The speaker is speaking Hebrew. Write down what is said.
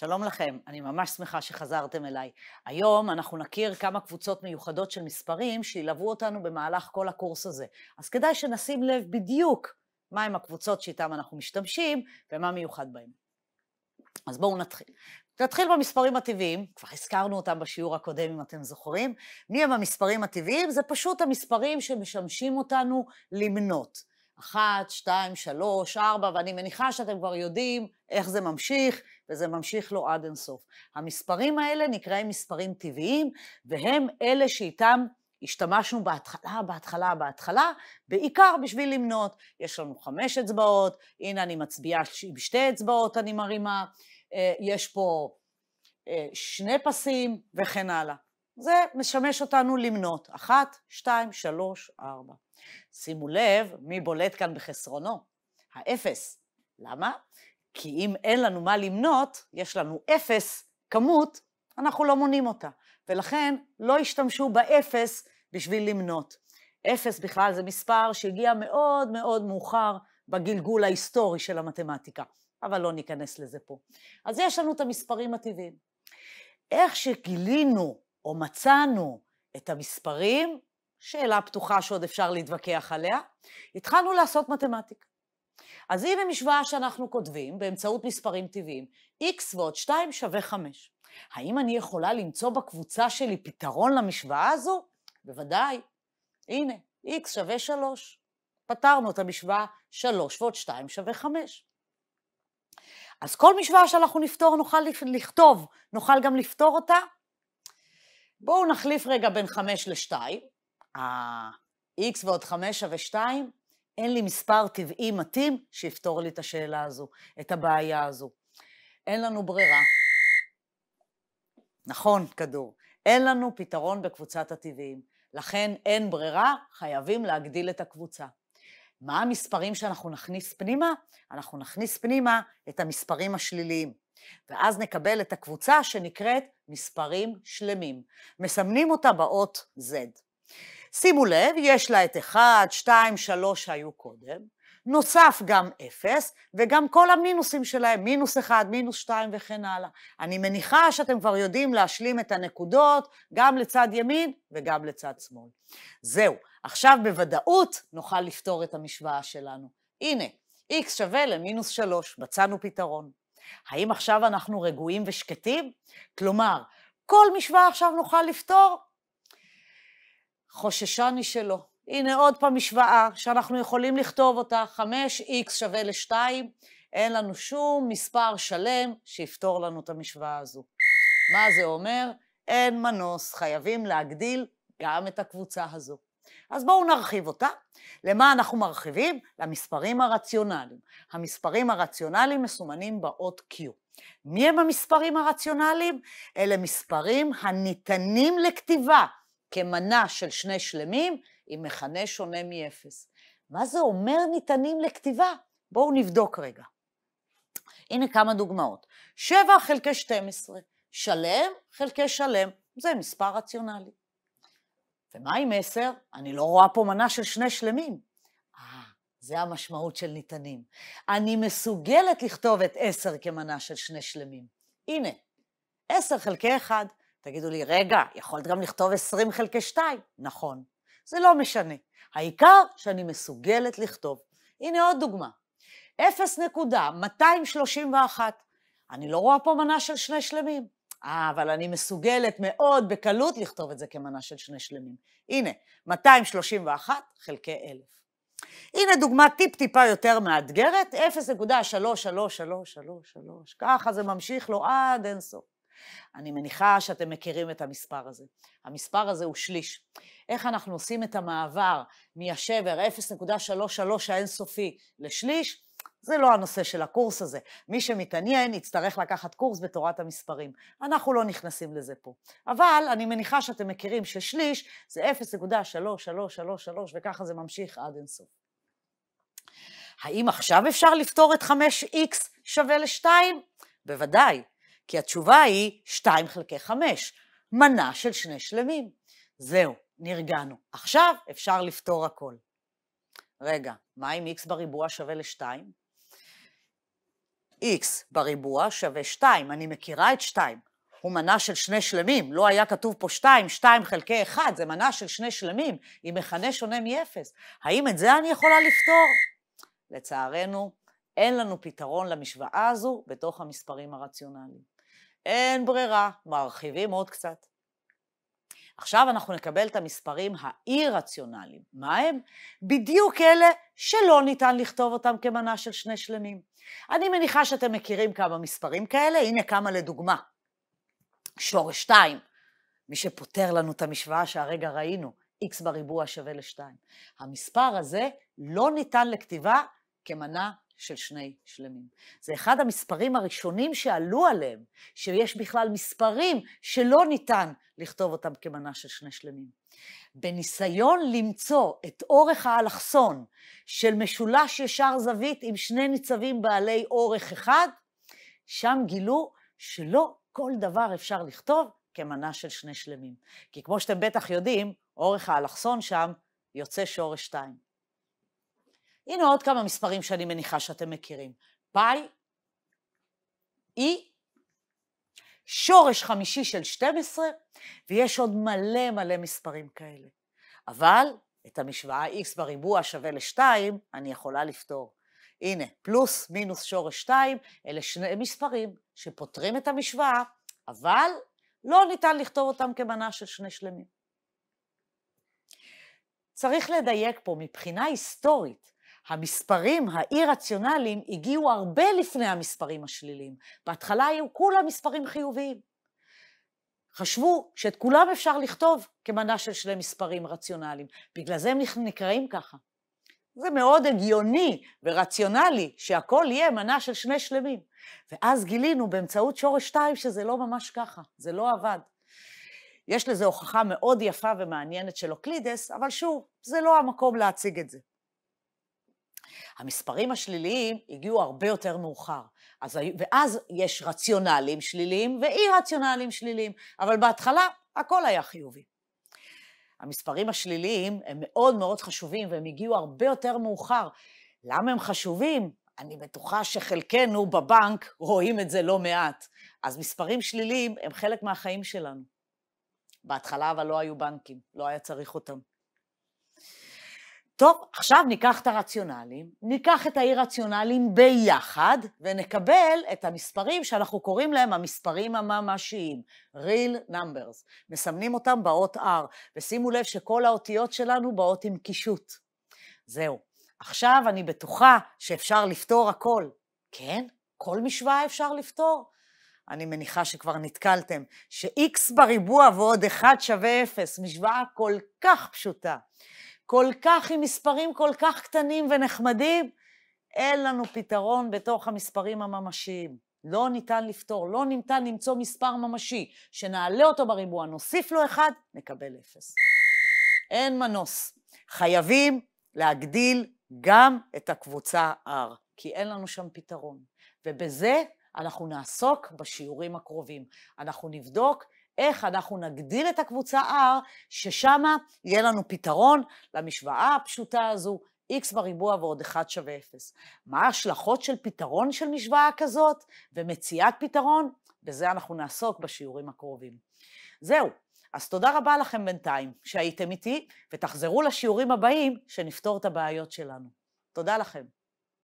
שלום לכם, אני ממש שמחה שחזרתם אליי. היום אנחנו נכיר כמה קבוצות מיוחדות של מספרים שילוו אותנו במהלך כל הקורס הזה. אז כדאי שנשים לב בדיוק מהם הקבוצות שאיתן אנחנו משתמשים ומה מיוחד בהן. אז בואו נתחיל. נתחיל במספרים הטבעיים, כבר הזכרנו אותם בשיעור הקודם אם אתם זוכרים. מי הם המספרים הטבעיים? זה פשוט המספרים שמשמשים אותנו למנות. אחת, שתיים, שלוש, ארבע, ואני מניחה שאתם כבר יודעים איך זה ממשיך, וזה ממשיך לו עד אינסוף. המספרים האלה נקראים מספרים טבעיים, והם אלה שאיתם השתמשנו בהתחלה, בהתחלה, בהתחלה, בעיקר בשביל למנות. יש לנו חמש אצבעות, הנה אני מצביעה עם שתי אצבעות אני מרימה, אה, יש פה אה, שני פסים וכן הלאה. זה משמש אותנו למנות, אחת, שתיים, שלוש, ארבע. שימו לב מי בולט כאן בחסרונו, האפס. למה? כי אם אין לנו מה למנות, יש לנו אפס כמות, אנחנו לא מונים אותה. ולכן לא השתמשו באפס בשביל למנות. אפס בכלל זה מספר שהגיע מאוד מאוד מאוחר בגלגול ההיסטורי של המתמטיקה, אבל לא ניכנס לזה פה. אז יש לנו את המספרים הטבעיים. איך שגילינו או מצאנו את המספרים, שאלה פתוחה שעוד אפשר להתווכח עליה, התחלנו לעשות מתמטיקה. אז הנה משוואה שאנחנו כותבים באמצעות מספרים טבעיים, x ועוד 2 שווה 5. האם אני יכולה למצוא בקבוצה שלי פתרון למשוואה הזו? בוודאי. הנה, x שווה 3. פתרנו את המשוואה 3 ועוד 2 שווה 5. אז כל משוואה שאנחנו נפתור, נוכל לכתוב, נוכל גם לפתור אותה. בואו נחליף רגע בין 5 ל-2. ה-x ועוד 5 שווה 2, אין לי מספר טבעי מתאים שיפתור לי את השאלה הזו, את הבעיה הזו. אין לנו ברירה. נכון, כדור. אין לנו פתרון בקבוצת הטבעיים. לכן אין ברירה, חייבים להגדיל את הקבוצה. מה המספרים שאנחנו נכניס פנימה? אנחנו נכניס פנימה את המספרים השליליים. ואז נקבל את הקבוצה שנקראת מספרים שלמים. מסמנים אותה באות Z. שימו לב, יש לה את 1, 2, 3 שהיו קודם, נוסף גם 0, וגם כל המינוסים שלהם, מינוס 1, מינוס 2 וכן הלאה. אני מניחה שאתם כבר יודעים להשלים את הנקודות גם לצד ימין וגם לצד שמאל. זהו, עכשיו בוודאות נוכל לפתור את המשוואה שלנו. הנה, x שווה למינוס 3, מצאנו פתרון. האם עכשיו אנחנו רגועים ושקטים? כלומר, כל משוואה עכשיו נוכל לפתור? חוששני שלא. הנה עוד פעם משוואה שאנחנו יכולים לכתוב אותה, 5x שווה ל-2, אין לנו שום מספר שלם שיפתור לנו את המשוואה הזו. מה זה אומר? אין מנוס, חייבים להגדיל גם את הקבוצה הזו. אז בואו נרחיב אותה. למה אנחנו מרחיבים? למספרים הרציונליים. המספרים הרציונליים מסומנים באות Q. מי הם המספרים הרציונליים? אלה מספרים הניתנים לכתיבה. כמנה של שני שלמים עם מכנה שונה מאפס. מה זה אומר ניתנים לכתיבה? בואו נבדוק רגע. הנה כמה דוגמאות. 7 חלקי 12, שלם חלקי שלם, זה מספר רציונלי. ומה עם 10? אני לא רואה פה מנה של שני שלמים. אה, זה המשמעות של ניתנים. אני מסוגלת לכתוב את 10 כמנה של שני שלמים. הנה, 10 חלקי 1, תגידו לי, רגע, יכולת גם לכתוב 20 חלקי 2. נכון, זה לא משנה. העיקר שאני מסוגלת לכתוב. הנה עוד דוגמה. 0.231. אני לא רואה פה מנה של שני שלמים. אה, אבל אני מסוגלת מאוד בקלות לכתוב את זה כמנה של שני שלמים. הנה, 231 חלקי 1,000. הנה דוגמה טיפ-טיפה יותר מאתגרת, 0.33333, ככה זה ממשיך לו עד אינסוף. אני מניחה שאתם מכירים את המספר הזה. המספר הזה הוא שליש. איך אנחנו עושים את המעבר מהשבר 0.33 האינסופי לשליש? זה לא הנושא של הקורס הזה. מי שמתעניין יצטרך לקחת קורס בתורת המספרים. אנחנו לא נכנסים לזה פה. אבל אני מניחה שאתם מכירים ששליש זה 0.3333 וככה זה ממשיך עד אינסוף. האם עכשיו אפשר לפתור את 5x שווה ל-2? בוודאי. כי התשובה היא 2 חלקי 5, מנה של שני שלמים. זהו, נרגענו. עכשיו אפשר לפתור הכל. רגע, מה אם x בריבוע שווה ל-2? x בריבוע שווה 2, אני מכירה את 2. הוא מנה של שני שלמים, לא היה כתוב פה 2, 2 חלקי 1, זה מנה של שני שלמים, עם מכנה שונה מ-0. האם את זה אני יכולה לפתור? לצערנו, אין לנו פתרון למשוואה הזו בתוך המספרים הרציונליים. אין ברירה, מרחיבים עוד קצת. עכשיו אנחנו נקבל את המספרים האי-רציונליים. מה הם? בדיוק אלה שלא ניתן לכתוב אותם כמנה של שני שלמים. אני מניחה שאתם מכירים כמה מספרים כאלה, הנה כמה לדוגמה. שורש 2, מי שפותר לנו את המשוואה שהרגע ראינו, x בריבוע שווה ל-2. המספר הזה לא ניתן לכתיבה כמנה של שני שלמים. זה אחד המספרים הראשונים שעלו עליהם, שיש בכלל מספרים שלא ניתן לכתוב אותם כמנה של שני שלמים. בניסיון למצוא את אורך האלכסון של משולש ישר זווית עם שני ניצבים בעלי אורך אחד, שם גילו שלא כל דבר אפשר לכתוב כמנה של שני שלמים. כי כמו שאתם בטח יודעים, אורך האלכסון שם יוצא שורש 2. הנה עוד כמה מספרים שאני מניחה שאתם מכירים. פאי, אי, שורש חמישי של 12, ויש עוד מלא מלא מספרים כאלה. אבל את המשוואה x בריבוע שווה ל-2, אני יכולה לפתור. הנה, פלוס מינוס שורש 2, אלה שני מספרים שפותרים את המשוואה, אבל לא ניתן לכתוב אותם כמנה של שני שלמים. צריך לדייק פה, מבחינה היסטורית, המספרים האי-רציונליים הגיעו הרבה לפני המספרים השליליים. בהתחלה היו כולם מספרים חיוביים. חשבו שאת כולם אפשר לכתוב כמנה של שני מספרים רציונליים. בגלל זה הם נקראים ככה. זה מאוד הגיוני ורציונלי שהכל יהיה מנה של שני שלמים. ואז גילינו באמצעות שורש 2 שזה לא ממש ככה, זה לא עבד. יש לזה הוכחה מאוד יפה ומעניינת של אוקלידס, אבל שוב, זה לא המקום להציג את זה. המספרים השליליים הגיעו הרבה יותר מאוחר. אז, ואז יש רציונליים שליליים ואי-רציונליים שליליים, אבל בהתחלה הכל היה חיובי. המספרים השליליים הם מאוד מאוד חשובים והם הגיעו הרבה יותר מאוחר. למה הם חשובים? אני בטוחה שחלקנו בבנק רואים את זה לא מעט. אז מספרים שליליים הם חלק מהחיים שלנו. בהתחלה אבל לא היו בנקים, לא היה צריך אותם. טוב, עכשיו ניקח את הרציונלים, ניקח את האי-רציונלים ביחד, ונקבל את המספרים שאנחנו קוראים להם המספרים הממשיים, real numbers. מסמנים אותם באות R, ושימו לב שכל האותיות שלנו באות עם קישוט. זהו. עכשיו אני בטוחה שאפשר לפתור הכל. כן? כל משוואה אפשר לפתור. אני מניחה שכבר נתקלתם, ש-x בריבוע ועוד 1 שווה 0, משוואה כל כך פשוטה. כל כך עם מספרים כל כך קטנים ונחמדים, אין לנו פתרון בתוך המספרים הממשיים. לא ניתן לפתור, לא ניתן למצוא מספר ממשי, שנעלה אותו בריבוע, נוסיף לו אחד, נקבל אפס. אין מנוס. חייבים להגדיל גם את הקבוצה R, כי אין לנו שם פתרון. ובזה אנחנו נעסוק בשיעורים הקרובים. אנחנו נבדוק איך אנחנו נגדיל את הקבוצה R, ששם יהיה לנו פתרון למשוואה הפשוטה הזו, x בריבוע ועוד 1 שווה 0. מה ההשלכות של פתרון של משוואה כזאת ומציאת פתרון? בזה אנחנו נעסוק בשיעורים הקרובים. זהו, אז תודה רבה לכם בינתיים שהייתם איתי, ותחזרו לשיעורים הבאים שנפתור את הבעיות שלנו. תודה לכם.